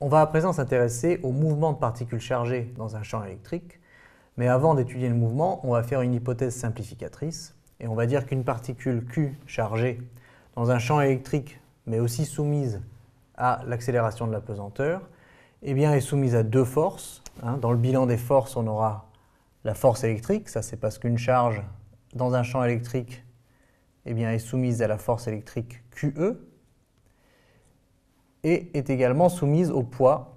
On va à présent s'intéresser au mouvement de particules chargées dans un champ électrique, mais avant d'étudier le mouvement, on va faire une hypothèse simplificatrice, et on va dire qu'une particule Q chargée dans un champ électrique, mais aussi soumise à l'accélération de la pesanteur, eh bien, est soumise à deux forces. Hein. Dans le bilan des forces, on aura la force électrique, ça c'est parce qu'une charge dans un champ électrique eh bien, est soumise à la force électrique QE, et est également soumise au poids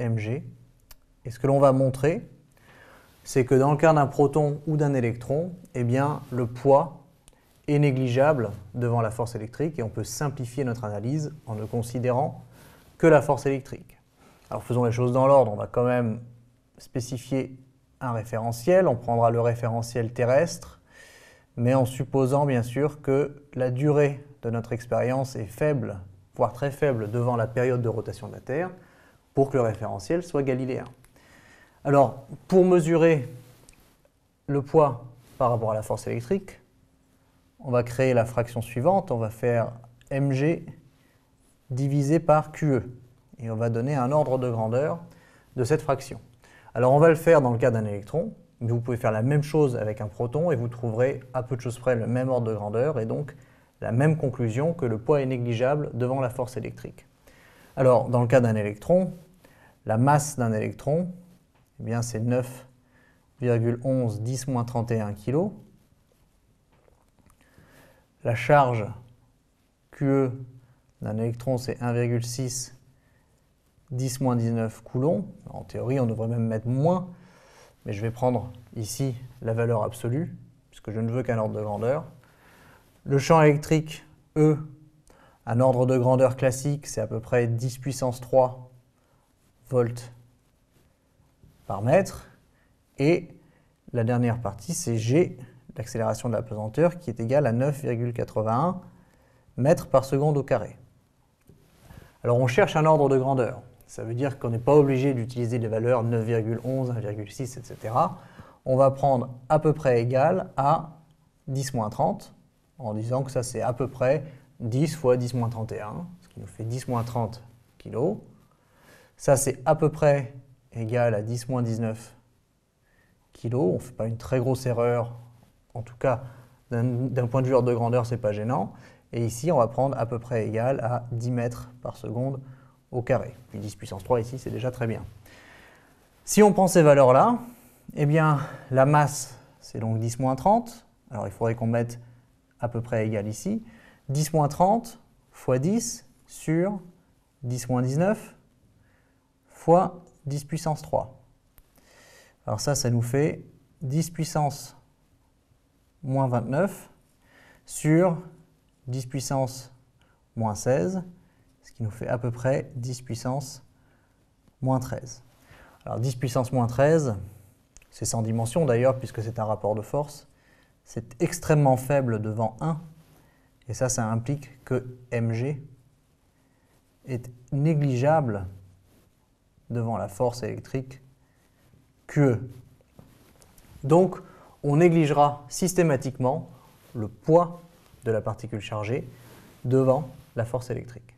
mg. Et ce que l'on va montrer, c'est que dans le cas d'un proton ou d'un électron, eh bien, le poids est négligeable devant la force électrique et on peut simplifier notre analyse en ne considérant que la force électrique. Alors faisons les choses dans l'ordre, on va quand même spécifier un référentiel, on prendra le référentiel terrestre, mais en supposant bien sûr que la durée de notre expérience est faible voire très faible devant la période de rotation de la Terre, pour que le référentiel soit galiléen. Alors, pour mesurer le poids par rapport à la force électrique, on va créer la fraction suivante, on va faire mg divisé par QE, et on va donner un ordre de grandeur de cette fraction. Alors on va le faire dans le cas d'un électron, mais vous pouvez faire la même chose avec un proton, et vous trouverez à peu de choses près le même ordre de grandeur, et donc la même conclusion que le poids est négligeable devant la force électrique. Alors, dans le cas d'un électron, la masse d'un électron, eh bien, c'est 9,11 10 31 kg. La charge QE d'un électron, c'est 1,6 10 19 coulombs. En théorie, on devrait même mettre moins, mais je vais prendre ici la valeur absolue, puisque je ne veux qu'un ordre de grandeur. Le champ électrique E, un ordre de grandeur classique, c'est à peu près 10 puissance 3 volts par mètre. Et la dernière partie, c'est G, l'accélération de la pesanteur, qui est égale à 9,81 mètres par seconde au carré. Alors on cherche un ordre de grandeur. Ça veut dire qu'on n'est pas obligé d'utiliser des valeurs 9,11, 1,6, etc. On va prendre à peu près égal à 10-30. moins en disant que ça c'est à peu près 10 fois 10 moins 31, ce qui nous fait 10 moins 30 kg. Ça c'est à peu près égal à 10 moins 19 kg. On ne fait pas une très grosse erreur, en tout cas d'un point de vue ordre de grandeur, ce n'est pas gênant. Et ici, on va prendre à peu près égal à 10 mètres par seconde au carré. Puis 10 puissance 3 ici, c'est déjà très bien. Si on prend ces valeurs-là, eh bien, la masse, c'est donc 10 moins 30. Alors, il faudrait qu'on mette à peu près égal ici, 10 moins 30 fois 10 sur 10 moins 19 fois 10 puissance 3. Alors ça, ça nous fait 10 puissance moins 29 sur 10 puissance moins 16, ce qui nous fait à peu près 10 puissance moins 13. Alors 10 puissance moins 13, c'est sans dimension d'ailleurs, puisque c'est un rapport de force c'est extrêmement faible devant 1, et ça, ça implique que mg est négligeable devant la force électrique QE. Donc, on négligera systématiquement le poids de la particule chargée devant la force électrique.